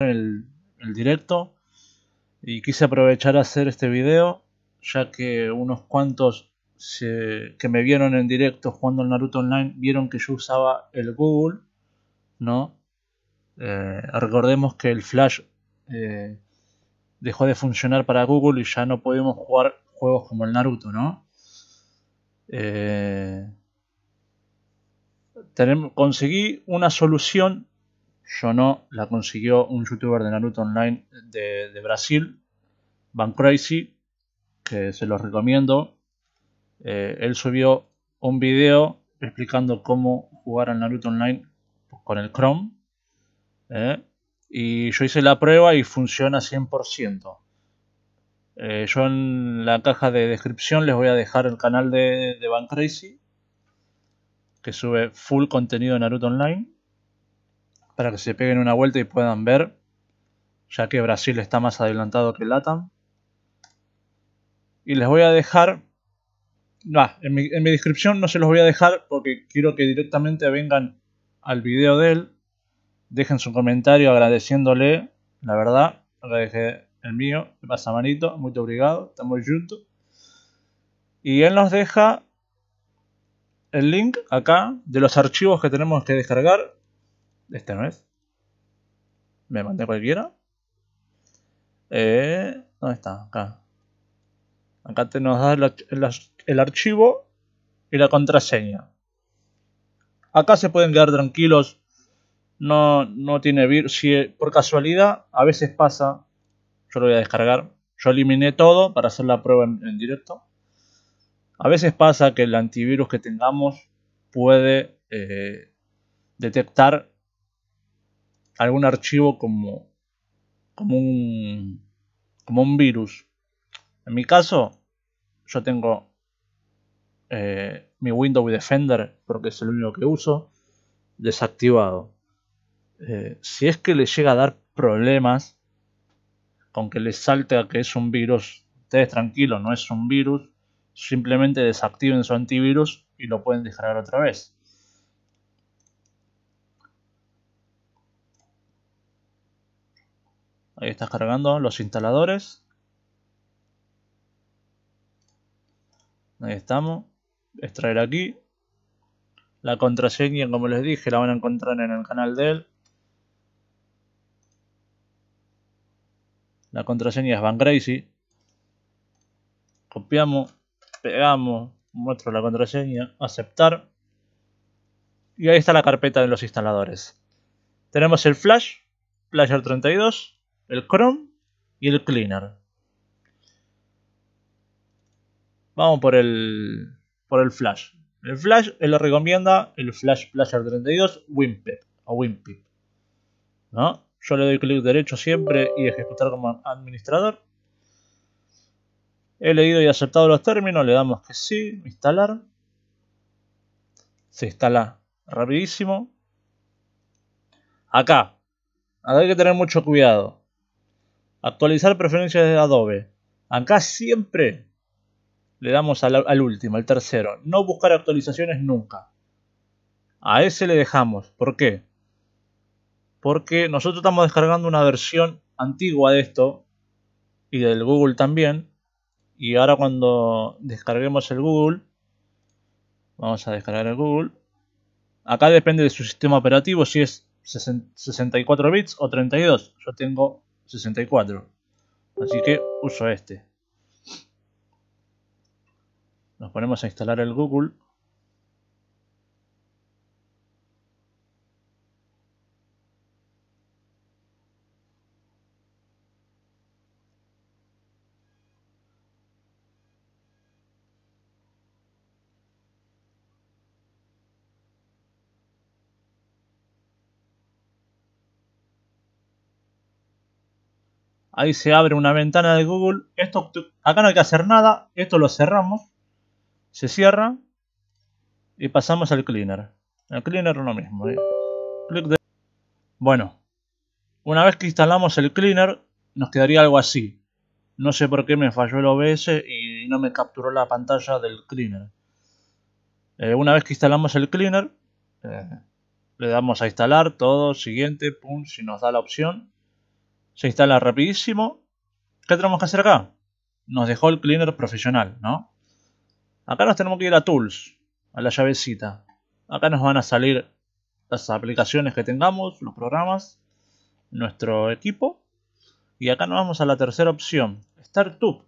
el, directo y quise aprovechar a hacer este video ya que unos cuantos que me vieron en directo jugando el Naruto Online vieron que yo usaba el Google, ¿no? Eh, recordemos que el Flash eh, dejó de funcionar para Google y ya no podemos jugar juegos como el Naruto, ¿no? Eh, conseguí una solución yo no, la consiguió un youtuber de Naruto Online de, Brasil, Van que se los recomiendo. Eh, él subió un video explicando cómo jugar a Naruto Online con el Chrome. Eh, y yo hice la prueba y funciona 100%. Eh, yo en la caja de descripción les voy a dejar el canal de, de que sube full contenido de Naruto Online para que se peguen una vuelta y puedan ver, ya que Brasil está más adelantado que LATAM. Y les voy a dejar, no, en, mi, descripción no se los voy a dejar porque quiero que directamente vengan al video de él, dejen su comentario agradeciéndole, la verdad, agradece el mío, el pasa manito, muy obrigado, estamos juntos. Y él nos deja el link acá de los archivos que tenemos que descargar este no es. Me mandé cualquiera. Eh, ¿Dónde está? Acá. Acá te nos da el, archivo y la contraseña. Acá se pueden quedar tranquilos. No, no tiene virus. Si por casualidad a veces pasa, yo lo voy a descargar. Yo eliminé todo para hacer la prueba en, directo. A veces pasa que el antivirus que tengamos puede eh, detectar algún archivo como, como, un, como un virus. En mi caso, yo tengo eh, mi Windows Defender, porque es el único que uso, desactivado. Eh, si es que le llega a dar problemas con que le salte a que es un virus, ustedes tranquilos, no es un virus, simplemente desactiven su antivirus y lo pueden descargar otra vez. Ahí está cargando los instaladores. Ahí estamos. Extraer aquí. La contraseña, como les dije, la van a encontrar en el canal de él. La contraseña es Van Crazy. Copiamos, pegamos, muestro la contraseña, aceptar. Y ahí está la carpeta de los instaladores. Tenemos el Flash, Player 32, el Chrome y el Cleaner. Vamos por el, por el Flash. El Flash él lo recomienda el Flash Player 32 Wimpip. o ¿no? Yo le doy clic derecho siempre y ejecutar como administrador. He leído y aceptado los términos, le damos que sí, instalar. Se instala rapidísimo. acá hay que tener mucho cuidado. Actualizar preferencias de Adobe. Acá siempre le damos al, último, al tercero. No buscar actualizaciones nunca. A ese le dejamos. ¿Por qué? Porque nosotros estamos descargando una versión antigua de esto y del Google también. Y ahora cuando descarguemos el Google, vamos a descargar el Google. Acá depende de su sistema operativo si es 64 bits o 32. Yo tengo 64. Así que uso este. Nos ponemos a instalar el Google. Ahí se abre una ventana de Google. Esto, acá no hay que hacer nada. Esto lo cerramos. Se cierra. Y pasamos al cleaner. El cleaner es lo mismo. Bueno. Una vez que instalamos el cleaner, nos quedaría algo así. No sé por qué me falló el OBS y no me capturó la pantalla del cleaner. Eh, una vez que instalamos el cleaner, eh, le damos a instalar todo, siguiente, pum, si nos da la opción. Se instala rapidísimo. ¿Qué tenemos que hacer acá? Nos dejó el cleaner profesional, ¿no? Acá nos tenemos que ir a Tools, a la llavecita. Acá nos van a salir las aplicaciones que tengamos, los programas, nuestro equipo. Y acá nos vamos a la tercera opción, Startup.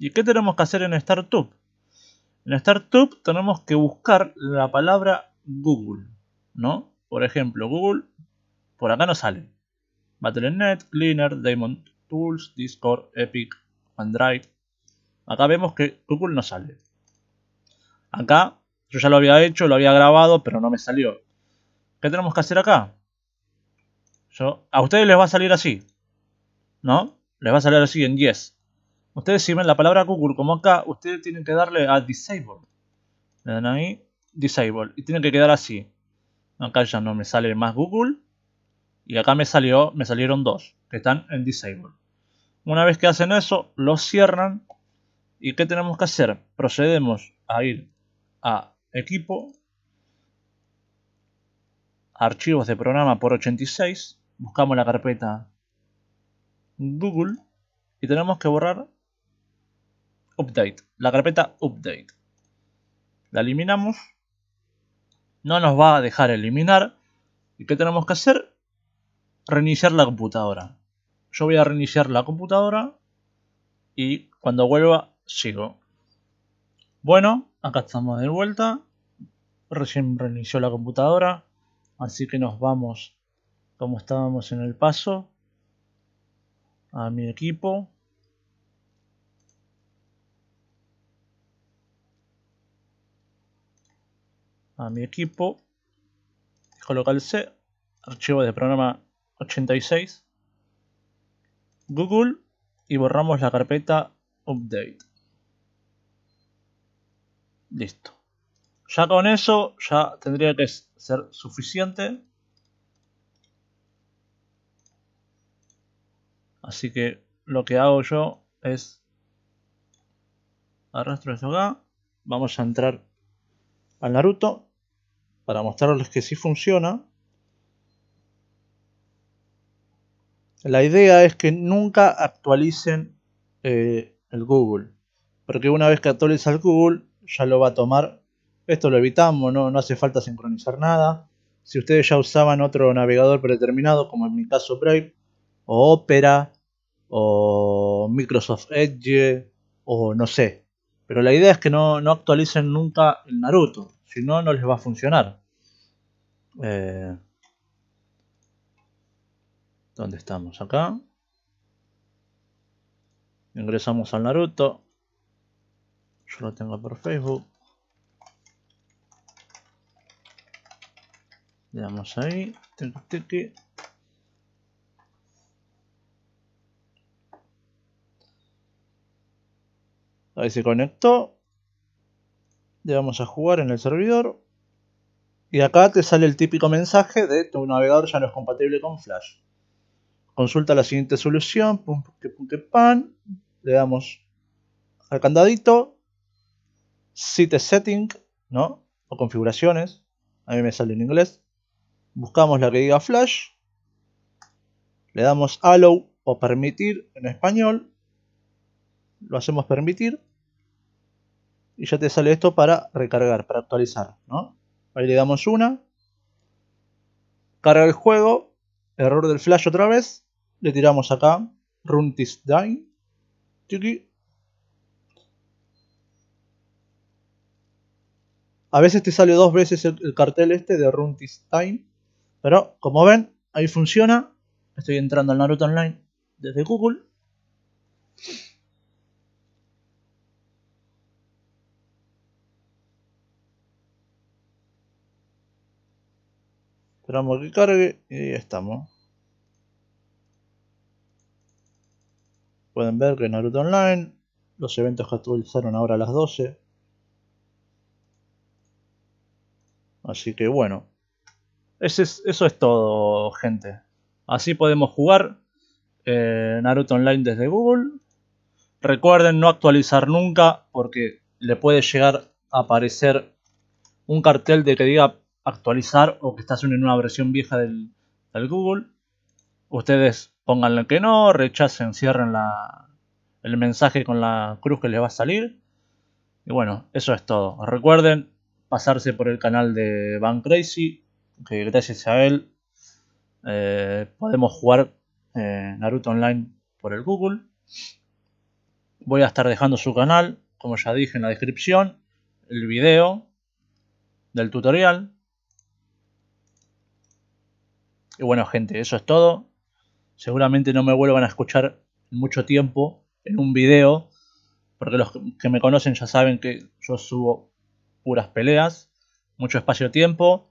¿Y qué tenemos que hacer en Startup? En Startup tenemos que buscar la palabra Google, ¿no? Por ejemplo, Google, por acá no sale. Battle.net, Cleaner, Daemon Tools, Discord, Epic, OneDrive. Acá vemos que Google no sale. Acá yo ya lo había hecho, lo había grabado, pero no me salió. ¿Qué tenemos que hacer acá? a ustedes les va a salir así. ¿No? Les va a salir así en yes. Ustedes si ven la palabra Google como acá, ustedes tienen que darle a disable. Le dan ahí, disable. Y tiene que quedar así. Acá ya no me sale más Google. Y acá me, salió, me salieron dos que están en disable. Una vez que hacen eso, los cierran. ¿Y qué tenemos que hacer? Procedemos a ir a equipo, archivos de programa por 86, buscamos la carpeta Google y tenemos que borrar update, la carpeta update. La eliminamos, no nos va a dejar eliminar. ¿Y qué tenemos que hacer? reiniciar la computadora. Yo voy a reiniciar la computadora y cuando vuelva sigo. Bueno, acá estamos de vuelta. Recién reinició la computadora, así que nos vamos como estábamos en el paso a mi equipo. A mi equipo, colocar el C, archivo de programa 86, Google y borramos la carpeta update. Listo. Ya con eso ya tendría que ser suficiente. Así que lo que hago yo es arrastro esto acá. Vamos a entrar al Naruto para mostrarles que sí funciona. La idea es que nunca actualicen eh, el Google, porque una vez que actualiza el Google ya lo va a tomar. Esto lo evitamos, no, no hace falta sincronizar nada. Si ustedes ya usaban otro navegador predeterminado, como en mi caso Brave, o Opera, o Microsoft Edge, o no sé. Pero la idea es que no, no actualicen nunca el Naruto, si no, no les va a funcionar. Eh, ¿Dónde estamos? Acá. Ingresamos al Naruto. Yo lo tengo por Facebook. Le damos ahí. Ahí se conectó. Le vamos a jugar en el servidor. Y acá te sale el típico mensaje de tu navegador ya no es compatible con Flash consulta la siguiente solución, pan, le damos al candadito, site setting, ¿no? O configuraciones, a mí me sale en inglés. Buscamos la que diga flash, le damos allow o permitir en español, lo hacemos permitir y ya te sale esto para recargar, para actualizar, ¿no? Ahí le damos una, carga el juego Error del flash otra vez. Le tiramos acá. Run this A veces te sale dos veces el, cartel este de Run this time. Pero como ven, ahí funciona. Estoy entrando al Naruto Online desde Google. Esperamos que cargue y ahí estamos. Pueden ver que Naruto Online, los eventos que actualizaron ahora a las 12. Así que bueno, eso es, eso es todo gente. Así podemos jugar eh, Naruto Online desde Google. Recuerden no actualizar nunca porque le puede llegar a aparecer un cartel de que diga actualizar o que estás en una versión vieja del, Google. Ustedes pónganle que no, rechacen, cierren la, el mensaje con la cruz que les va a salir. Y bueno, eso es todo. Recuerden pasarse por el canal de Van Crazy, que gracias a él eh, podemos jugar eh, Naruto Online por el Google. Voy a estar dejando su canal, como ya dije en la descripción, el video del tutorial y bueno, gente, eso es todo. Seguramente no me vuelvan a escuchar en mucho tiempo en un video, porque los que me conocen ya saben que yo subo puras peleas, mucho espacio-tiempo.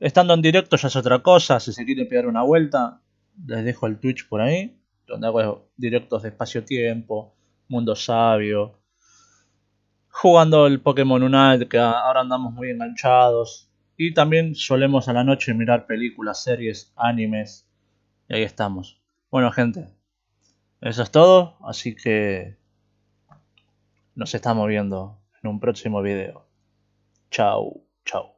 Estando en directo ya es otra cosa, si se quiere pegar una vuelta, les dejo el Twitch por ahí, donde hago directos de espacio-tiempo, mundo sabio, jugando el Pokémon Unite, que ahora andamos muy enganchados, y también solemos a la noche mirar películas, series, animes. Y ahí estamos. Bueno, gente. Eso es todo. Así que nos estamos viendo en un próximo video. Chao, chao.